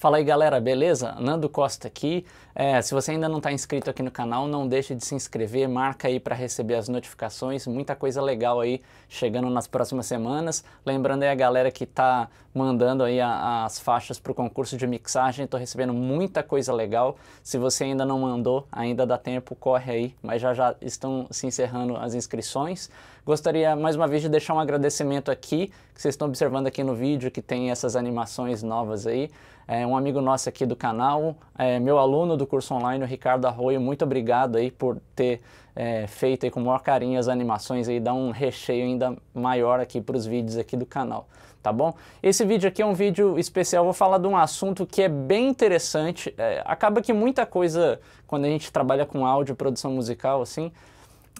Fala aí galera, beleza? Nando Costa aqui. É, se você ainda não está inscrito aqui no canal, não deixe de se inscrever, marca aí para receber as notificações, muita coisa legal aí chegando nas próximas semanas. Lembrando aí a galera que está mandando aí a, as faixas para o concurso de mixagem, estou recebendo muita coisa legal. Se você ainda não mandou, ainda dá tempo, corre aí, mas já já estão se encerrando as inscrições. Gostaria mais uma vez de deixar um agradecimento aqui, que vocês estão observando aqui no vídeo, que tem essas animações novas aí. É, um amigo nosso aqui do canal, é, meu aluno do curso online, o Ricardo Arroio, muito obrigado aí por ter é, feito aí com o maior carinho as animações aí, dá um recheio ainda maior aqui para os vídeos aqui do canal, tá bom? Esse vídeo aqui é um vídeo especial, vou falar de um assunto que é bem interessante, é, acaba que muita coisa, quando a gente trabalha com áudio, produção musical, assim,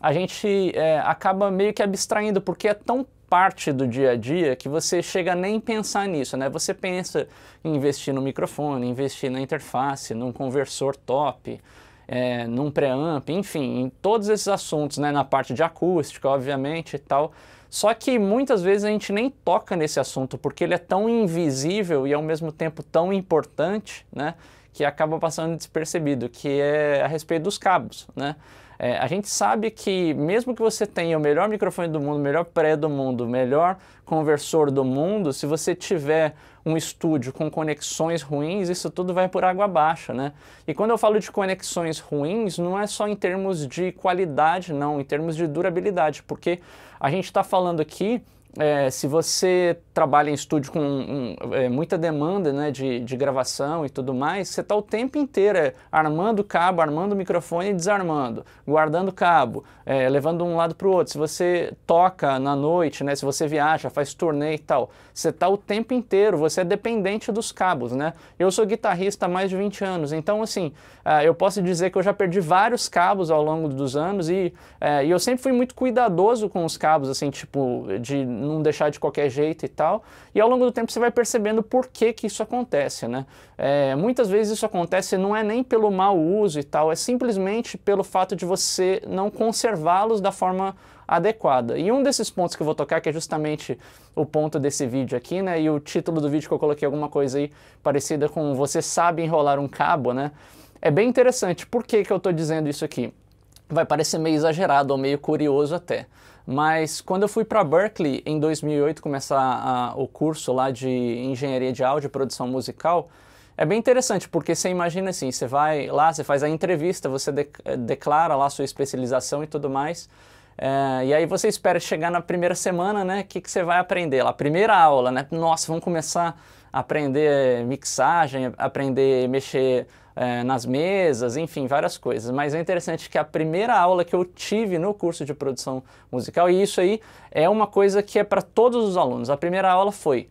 a gente é, acaba meio que abstraindo, porque é tão parte do dia a dia que você chega nem pensar nisso, né? Você pensa em investir no microfone, investir na interface, num conversor top, é, num preamp, enfim, em todos esses assuntos, né? Na parte de acústica, obviamente e tal. Só que muitas vezes a gente nem toca nesse assunto porque ele é tão invisível e ao mesmo tempo tão importante, né? Que acaba passando despercebido, que é a respeito dos cabos, né? É, a gente sabe que mesmo que você tenha o melhor microfone do mundo, o melhor pré do mundo, o melhor conversor do mundo, se você tiver um estúdio com conexões ruins, isso tudo vai por água abaixo, né? E quando eu falo de conexões ruins, não é só em termos de qualidade, não, em termos de durabilidade, porque a gente está falando aqui é, se você trabalha em estúdio com um, é, muita demanda né, de, de, gravação e tudo mais, você está o tempo inteiro é, armando cabo, armando microfone e desarmando, guardando cabo, é, levando um lado para o outro. Se você toca na noite, né, se você viaja, faz turnê e tal, você está o tempo inteiro, você é dependente dos cabos. Né? Eu sou guitarrista há mais de 20 anos, então assim, é, eu posso dizer que eu já perdi vários cabos ao longo dos anos e, é, e eu sempre fui muito cuidadoso com os cabos, assim, tipo, de não deixar de qualquer jeito e tal. E ao longo do tempo você vai percebendo por que, que isso acontece, né? É, muitas vezes isso acontece não é nem pelo mau uso e tal, é simplesmente pelo fato de você não conservá-los da forma adequada. E um desses pontos que eu vou tocar, que é justamente o ponto desse vídeo aqui, né? E o título do vídeo que eu coloquei alguma coisa aí parecida com Você sabe enrolar um cabo, né? É bem interessante. Por que, que eu estou dizendo isso aqui? Vai parecer meio exagerado ou meio curioso até. Mas quando eu fui para Berkeley em 2008 começar a, o curso lá de engenharia de áudio e produção musical, é bem interessante, porque você imagina assim, você vai lá, você faz a entrevista, você de, eh, declara lá sua especialização e tudo mais. É, e aí você espera chegar na primeira semana, né? O que, que você vai aprender lá? Primeira aula, né? Nossa, vamos começar a aprender mixagem, aprender mexer é, nas mesas, enfim, várias coisas. Mas é interessante que a primeira aula que eu tive no curso de produção musical, e isso aí é uma coisa que é para todos os alunos, a primeira aula foi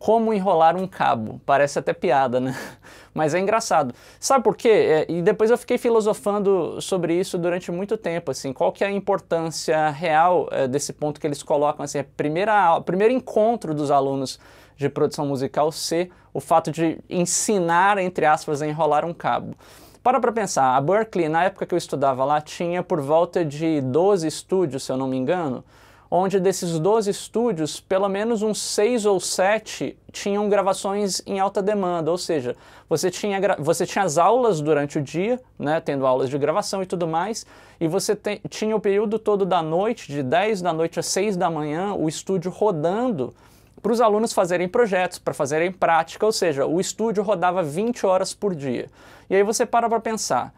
como enrolar um cabo. Parece até piada, né? Mas é engraçado. Sabe por quê? É, e depois eu fiquei filosofando sobre isso durante muito tempo, assim, qual que é a importância real é, desse ponto que eles colocam, assim, é primeira, primeiro encontro dos alunos de produção musical ser o fato de ensinar, entre aspas, a enrolar um cabo. Para para pensar, a Berkeley, na época que eu estudava lá, tinha por volta de 12 estúdios, se eu não me engano, onde desses 12 estúdios, pelo menos uns 6 ou 7 tinham gravações em alta demanda, ou seja, você tinha, você tinha as aulas durante o dia, né, tendo aulas de gravação e tudo mais, e você te, tinha o período todo da noite, de 10 da noite a 6 da manhã, o estúdio rodando para os alunos fazerem projetos, para fazerem prática, ou seja, o estúdio rodava 20 horas por dia. E aí você para para pensar,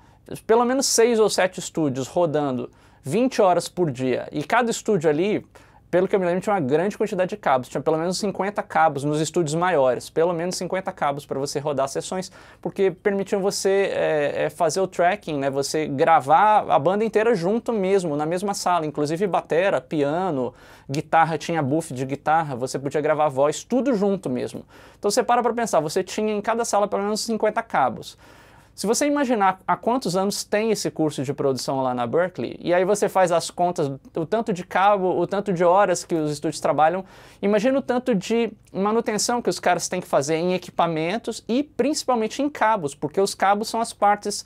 pelo menos seis ou sete estúdios rodando 20 horas por dia, e cada estúdio ali pelo que eu me lembro, tinha uma grande quantidade de cabos. Tinha pelo menos 50 cabos nos estúdios maiores. Pelo menos 50 cabos para você rodar sessões, porque permitiam você é, é, fazer o tracking, né? Você gravar a banda inteira junto mesmo, na mesma sala. Inclusive batera, piano, guitarra, tinha buff de guitarra. Você podia gravar voz, tudo junto mesmo. Então você para para pensar, você tinha em cada sala pelo menos 50 cabos. Se você imaginar há quantos anos tem esse curso de produção lá na Berkeley, e aí você faz as contas, o tanto de cabo, o tanto de horas que os estúdios trabalham, imagina o tanto de manutenção que os caras têm que fazer em equipamentos e principalmente em cabos, porque os cabos são as partes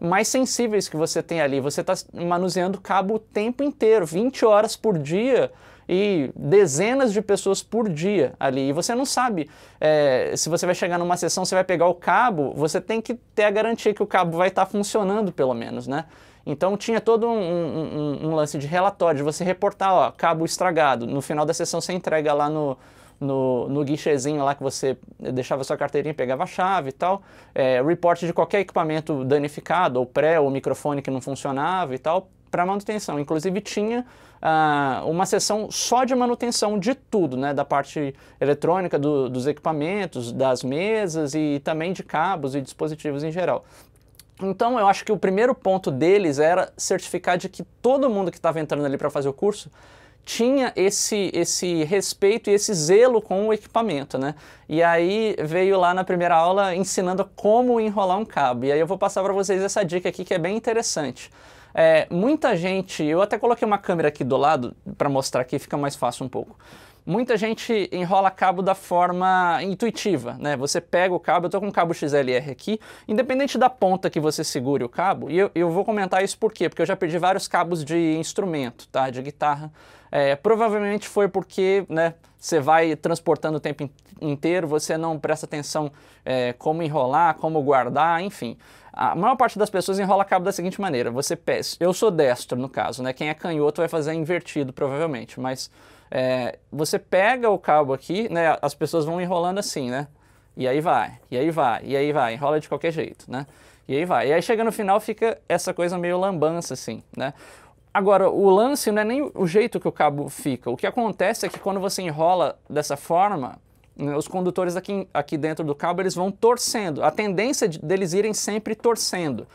mais sensíveis que você tem ali. Você está manuseando cabo o tempo inteiro, 20 horas por dia e dezenas de pessoas por dia ali. E você não sabe é, se você vai chegar numa sessão, você vai pegar o cabo, você tem que ter a garantia que o cabo vai estar tá funcionando pelo menos, né? Então tinha todo um, um, um, lance de relatório, de você reportar, ó, cabo estragado. No final da sessão você entrega lá no, no, no guichezinho lá que você deixava sua carteirinha, pegava a chave e tal. É, report de qualquer equipamento danificado, ou pré, ou microfone que não funcionava e tal para manutenção. Inclusive tinha ah, uma sessão só de manutenção de tudo, né? Da parte eletrônica, do, dos equipamentos, das mesas e também de cabos e dispositivos em geral. Então eu acho que o primeiro ponto deles era certificar de que todo mundo que estava entrando ali para fazer o curso tinha esse, esse respeito e esse zelo com o equipamento, né? E aí veio lá na primeira aula ensinando como enrolar um cabo. E aí eu vou passar para vocês essa dica aqui que é bem interessante. É, muita gente, eu até coloquei uma câmera aqui do lado para mostrar aqui, fica mais fácil um pouco. Muita gente enrola cabo da forma intuitiva, né? Você pega o cabo, eu tô com um cabo XLR aqui, independente da ponta que você segure o cabo, e eu, eu vou comentar isso por quê? Porque eu já perdi vários cabos de instrumento, tá? De guitarra. É, provavelmente foi porque, né, você vai transportando o tempo inteiro, você não presta atenção é, como enrolar, como guardar, enfim. A maior parte das pessoas enrola cabo da seguinte maneira: você pesa. Eu sou destro no caso, né? Quem é canhoto vai fazer invertido provavelmente, mas é, você pega o cabo aqui, né? As pessoas vão enrolando assim, né? E aí vai, e aí vai, e aí vai, enrola de qualquer jeito, né? E aí vai. E aí chega no final fica essa coisa meio lambança assim, né? Agora, o lance não é nem o jeito que o cabo fica. O que acontece é que quando você enrola dessa forma, os condutores aqui, aqui dentro do cabo eles vão torcendo. A tendência de, deles irem sempre torcendo.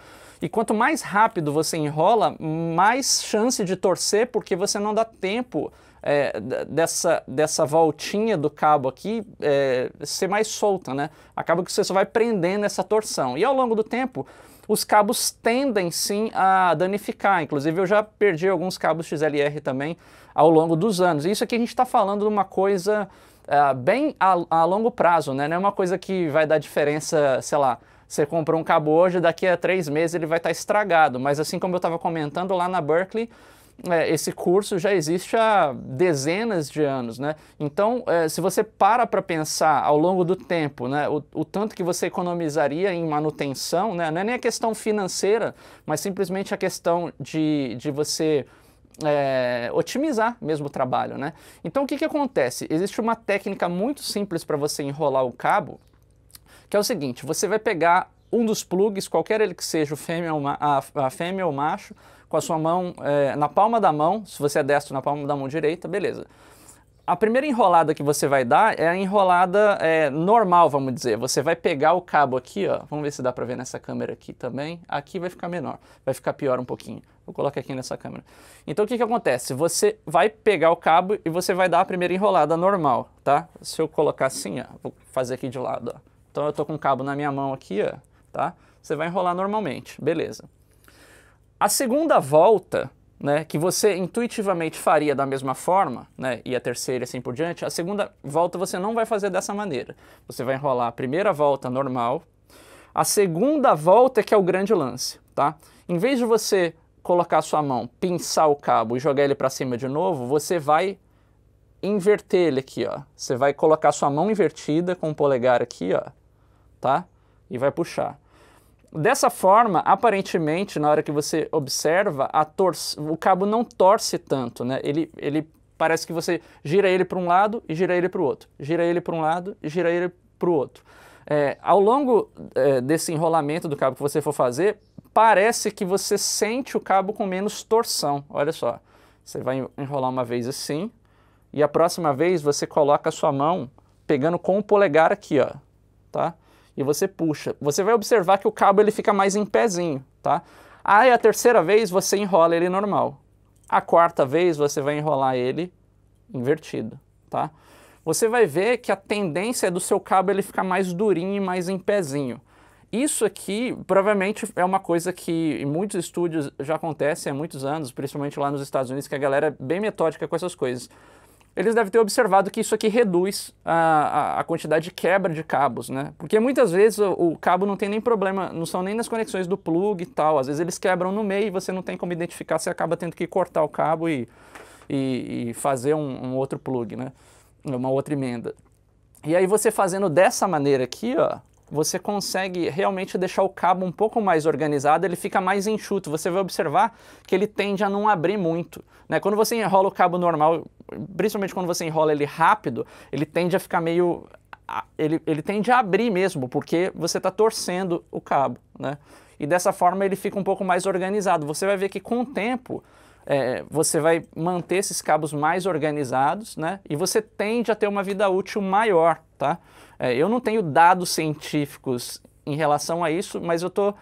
E quanto mais rápido você enrola, mais chance de torcer, porque você não dá tempo é, dessa, dessa voltinha do cabo aqui é, ser mais solta, né? Acaba que você só vai prendendo essa torção. E ao longo do tempo, os cabos tendem sim a danificar. Inclusive, eu já perdi alguns cabos XLR também ao longo dos anos. Isso aqui a gente está falando de uma coisa uh, bem a, a, longo prazo, né? Não é uma coisa que vai dar diferença, sei lá, você comprou um cabo hoje, daqui a três meses ele vai estar tá estragado. Mas assim como eu estava comentando lá na Berkeley, é, esse curso já existe há dezenas de anos, né? Então, é, se você para para pensar ao longo do tempo, né, o, o, tanto que você economizaria em manutenção, né, não é nem a questão financeira, mas simplesmente a questão de, de você é, otimizar mesmo o trabalho, né? Então o que, que acontece? Existe uma técnica muito simples para você enrolar o cabo, que é o seguinte, você vai pegar um dos plugs, qualquer ele que seja, o fêmea ou a, a fêmea ou macho, com a sua mão é, na palma da mão, se você é destro na palma da mão direita, beleza. A primeira enrolada que você vai dar é a enrolada é, normal, vamos dizer. Você vai pegar o cabo aqui, ó. Vamos ver se dá para ver nessa câmera aqui também. Aqui vai ficar menor, vai ficar pior um pouquinho. Vou coloco aqui nessa câmera. Então o que, que acontece? Você vai pegar o cabo e você vai dar a primeira enrolada normal, tá? Se eu colocar assim, ó, vou fazer aqui de lado, ó. Então eu tô com o cabo na minha mão aqui, ó, tá? Você vai enrolar normalmente, beleza. A segunda volta, né, que você intuitivamente faria da mesma forma, né, e a terceira assim por diante, a segunda volta você não vai fazer dessa maneira. Você vai enrolar a primeira volta normal, a segunda volta é que é o grande lance, tá? Em vez de você colocar sua mão, pinçar o cabo e jogar ele para cima de novo, você vai inverter ele aqui, ó. Você vai colocar sua mão invertida com o polegar aqui, ó, tá? E vai puxar. Dessa forma, aparentemente, na hora que você observa, a o cabo não torce tanto, né? Ele, ele parece que você gira ele para um lado e gira ele para o outro, gira ele para um lado e gira ele para o outro. É, ao longo é, desse enrolamento do cabo que você for fazer, parece que você sente o cabo com menos torção. Olha só, você vai enrolar uma vez assim, e a próxima vez você coloca a sua mão pegando com o polegar aqui, ó, tá? E você puxa. Você vai observar que o cabo ele fica mais em pezinho, tá? Aí a terceira vez você enrola ele normal. A quarta vez você vai enrolar ele invertido, tá? Você vai ver que a tendência do seu cabo ele ficar mais durinho e mais em pezinho. Isso aqui provavelmente é uma coisa que em muitos estúdios já acontece há muitos anos, principalmente lá nos Estados Unidos, que a galera é bem metódica com essas coisas. Eles devem ter observado que isso aqui reduz a, a, a quantidade de quebra de cabos, né? Porque muitas vezes o, o, cabo não tem nem problema, não são nem nas conexões do plug e tal. Às vezes eles quebram no meio e você não tem como identificar, você acaba tendo que cortar o cabo e, e, e fazer um, um outro plug, né? Uma outra emenda. E aí você fazendo dessa maneira aqui, ó, você consegue realmente deixar o cabo um pouco mais organizado, ele fica mais enxuto. Você vai observar que ele tende a não abrir muito. Né? Quando você enrola o cabo normal, principalmente quando você enrola ele rápido, ele tende a ficar meio. Ele, ele tende a abrir mesmo, porque você está torcendo o cabo. Né? E dessa forma ele fica um pouco mais organizado. Você vai ver que com o tempo é, você vai manter esses cabos mais organizados, né? E você tende a ter uma vida útil maior, tá? É, eu não tenho dados científicos em relação a isso, mas eu estou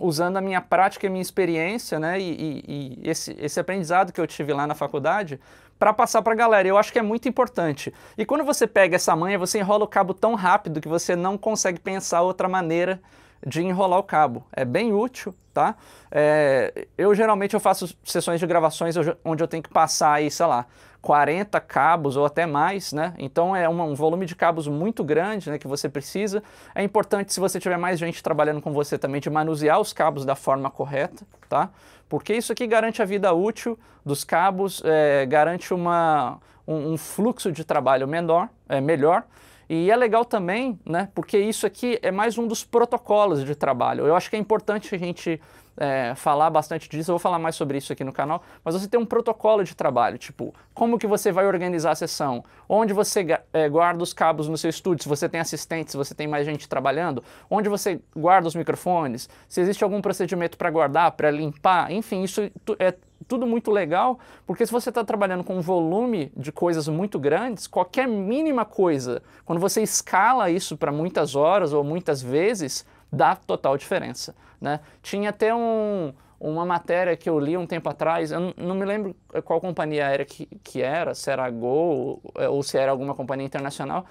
usando a minha prática e minha experiência, né? E, e, e esse, esse aprendizado que eu tive lá na faculdade para passar para a galera. Eu acho que é muito importante. E quando você pega essa manha, você enrola o cabo tão rápido que você não consegue pensar outra maneira de enrolar o cabo. É bem útil, tá? É, eu geralmente eu faço sessões de gravações onde eu tenho que passar aí, sei lá, 40 cabos ou até mais, né? Então é um, volume de cabos muito grande, né, que você precisa. É importante se você tiver mais gente trabalhando com você também de manusear os cabos da forma correta, tá? Porque isso aqui garante a vida útil dos cabos, é, garante uma, um, um, fluxo de trabalho menor, é, melhor. E é legal também, né, porque isso aqui é mais um dos protocolos de trabalho. Eu acho que é importante a gente é, falar bastante disso, eu vou falar mais sobre isso aqui no canal, mas você tem um protocolo de trabalho, tipo, como que você vai organizar a sessão, onde você é, guarda os cabos no seu estúdio, se você tem assistente, se você tem mais gente trabalhando, onde você guarda os microfones, se existe algum procedimento para guardar, para limpar, enfim, isso é tudo muito legal, porque se você está trabalhando com um volume de coisas muito grandes, qualquer mínima coisa, quando você escala isso para muitas horas ou muitas vezes, dá total diferença. Né? Tinha até um, uma matéria que eu li um tempo atrás, eu não me lembro qual companhia aérea que, que era, se era a Gol é, ou se era alguma companhia internacional.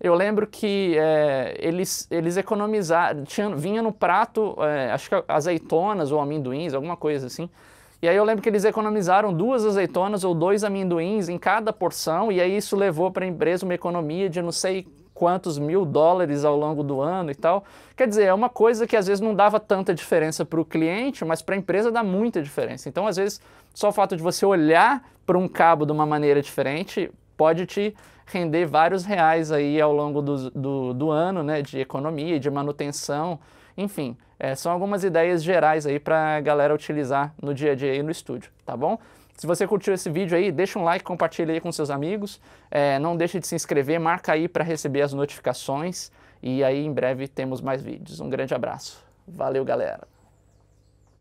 Eu lembro que é, eles, eles economizaram, tinha, vinha no prato, é, acho que azeitonas ou amendoins, alguma coisa assim. E aí eu lembro que eles economizaram duas azeitonas ou dois amendoins em cada porção, e aí isso levou para a empresa uma economia de não sei quantos mil dólares ao longo do ano e tal. Quer dizer, é uma coisa que às vezes não dava tanta diferença para o cliente, mas para a empresa dá muita diferença. Então, às vezes, só o fato de você olhar para um cabo de uma maneira diferente pode te render vários reais aí ao longo do, do, do ano, né, de economia, de manutenção, enfim, é, são algumas ideias gerais aí para a galera utilizar no dia a dia e no estúdio, tá bom? Se você curtiu esse vídeo aí, deixa um like, compartilha aí com seus amigos. É, não deixe de se inscrever, marca aí para receber as notificações. E aí em breve temos mais vídeos. Um grande abraço. Valeu, galera!